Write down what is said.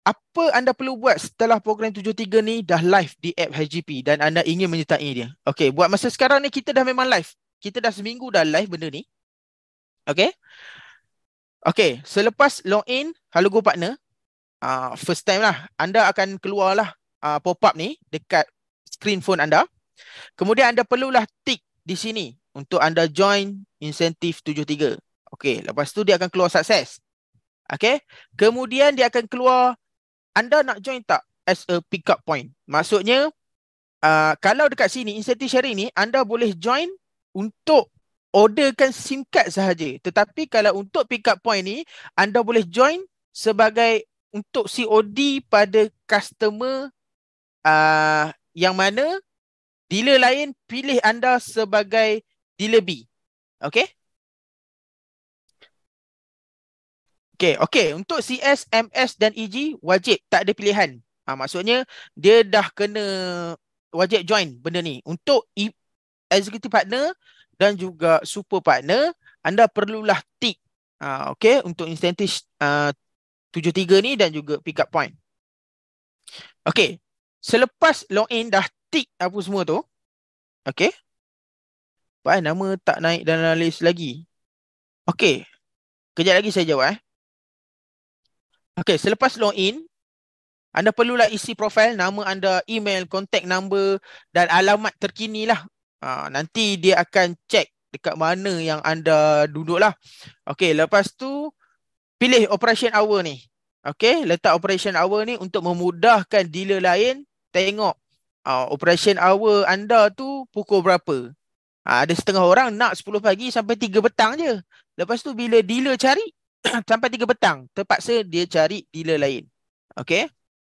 apa anda perlu buat setelah program 73 ni dah live di app HGP dan anda ingin menyertai dia? Okay, buat masa sekarang ni kita dah memang live. Kita dah seminggu dah live benda ni. Okay. Okay, selepas log in Halogo Partner, uh, first time lah, anda akan keluar lah uh, ah, pop-up ni dekat screen phone anda. Kemudian anda perlulah tick di sini untuk anda join insentif 73. Okay, lepas tu dia akan keluar success. Okay, kemudian dia akan keluar anda nak join tak as a pick up point? Maksudnya, uh, kalau dekat sini, insentif sharing ni, anda boleh join untuk orderkan SIM card sahaja. Tetapi kalau untuk pick up point ni, anda boleh join sebagai untuk COD pada customer uh, yang mana dealer lain pilih anda sebagai dealer B. Okay? Okay, okay. Untuk CS, MS dan EG wajib tak ada pilihan. Ha, maksudnya dia dah kena wajib join benda ni. Untuk e- executive partner dan juga super partner, anda perlulah tick ha, okay, untuk incentive uh, 73 ni dan juga pick up point. Okay, selepas login dah tick apa semua tu, okay, Pak, nama tak naik dalam list lagi. Okay, kejap lagi saya jawab eh. Okay, selepas log in, anda perlulah isi profil, nama anda, email, contact number dan alamat terkini lah. Ha, nanti dia akan check dekat mana yang anda duduk lah. Okay, lepas tu pilih operation hour ni. Okay, letak operation hour ni untuk memudahkan dealer lain tengok uh, operation hour anda tu pukul berapa. Ha, ada setengah orang nak 10 pagi sampai 3 petang je. Lepas tu bila dealer cari, sampai 3 petang terpaksa dia cari dealer lain. Okey.